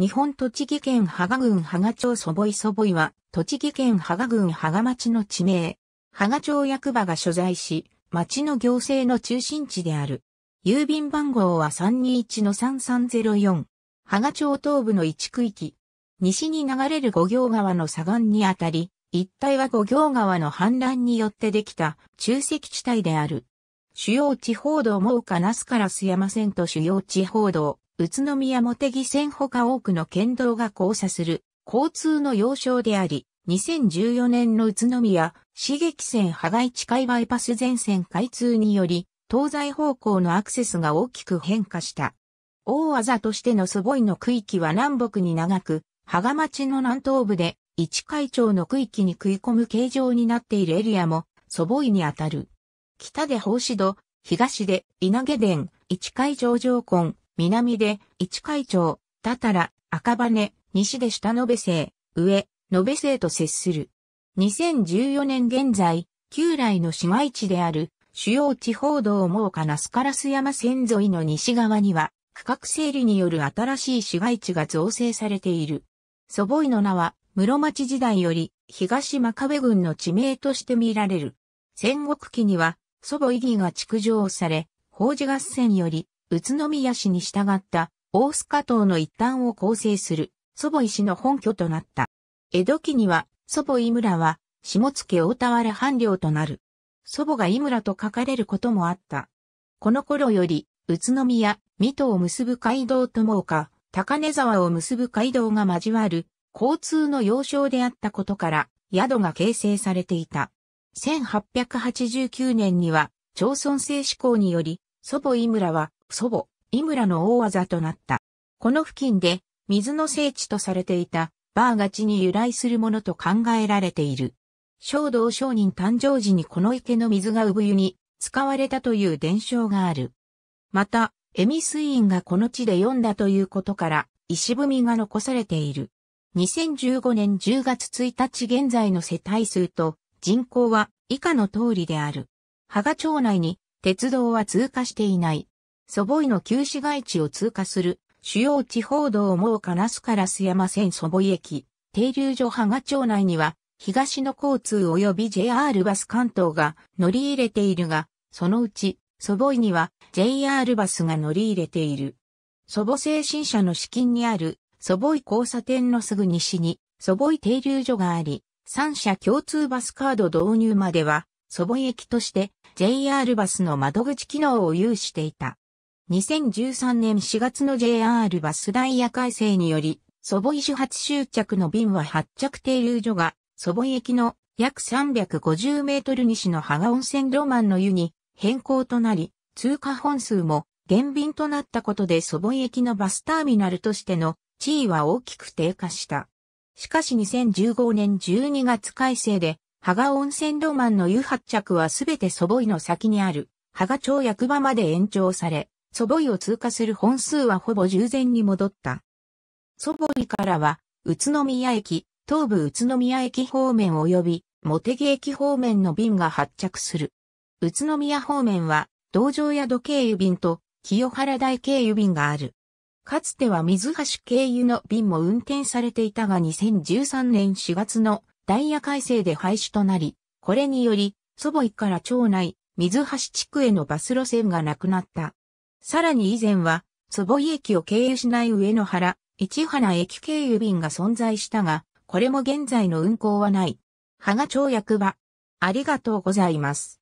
日本栃木県芳賀郡芳賀町そぼいそぼいは、栃木県芳賀郡芳賀町の地名。芳賀町役場が所在し、町の行政の中心地である。郵便番号は321-3304。芳賀町東部の一区域。西に流れる五行川の左岸にあたり、一帯は五行川の氾濫によってできた中石地帯である。主要地方道もか那須から須山線と主要地方道、宇都宮茂木線ほか多くの県道が交差する交通の要衝であり、2014年の宇都宮、刺激線羽賀市海バイパス全線開通により、東西方向のアクセスが大きく変化した。大技としてのスボいの区域は南北に長く、羽賀町の南東部で、一海町の区域に食い込む形状になっているエリアも、そぼいにあたる。北で法子戸、東で稲毛殿、一海上上根、南で市会長、たたら、赤羽、西で下延生、上、延生と接する。2014年現在、旧来の市街地である主要地方道かなスカラス山線沿いの西側には、区画整理による新しい市街地が造成されている。祖母井の名は、室町時代より東真壁郡の地名として見られる。戦国期には、祖母井義が築城され、法事合戦より宇都宮市に従った大須賀島の一端を構成する祖母石市の本拠となった。江戸期には祖母井村は下野大田原藩領となる。祖母が井村と書かれることもあった。この頃より宇都宮、水戸を結ぶ街道ともか、高根沢を結ぶ街道が交わる交通の要衝であったことから宿が形成されていた。1889年には町村制施行により祖母井村は祖母井村の大技となった。この付近で水の聖地とされていたバーガチに由来するものと考えられている。小道商人誕生時にこの池の水が産湯に使われたという伝承がある。また、エミ水院がこの地で読んだということから、石踏みが残されている。2015年10月1日現在の世帯数と人口は以下の通りである。芳賀町内に鉄道は通過していない。祖母井の旧市街地を通過する、主要地方道もうかなすから須山線祖母井駅、停留所羽賀町内には、東の交通及び JR バス関東が乗り入れているが、そのうち、祖母井には JR バスが乗り入れている。祖母精神社の資金にある祖母井交差点のすぐ西に祖母井停留所があり、三社共通バスカード導入までは祖母駅として JR バスの窓口機能を有していた。2013年4月の JR バスダイヤ改正により、祖母石発終着の便は発着停留所が、祖母駅の約350メートル西の羽賀温泉ロマンの湯に変更となり、通過本数も減便となったことで祖母駅のバスターミナルとしての地位は大きく低下した。しかし2015年12月改正で羽賀温泉路マンの湯発着はすべて祖母井の先にある、羽賀町役場まで延長され、祖母井を通過する本数はほぼ従前に戻った。祖母井からは、宇都宮駅、東部宇都宮駅方面及び、茂木駅方面の便が発着する。宇都宮方面は、道場宿経由便と、清原台経由便がある。かつては水橋経由の便も運転されていたが2013年4月のダイヤ改正で廃止となり、これにより、祖母井から町内、水橋地区へのバス路線がなくなった。さらに以前は、祖母井駅を経由しない上野原、市原駅経由便が存在したが、これも現在の運行はない。芳賀町役場。ありがとうございます。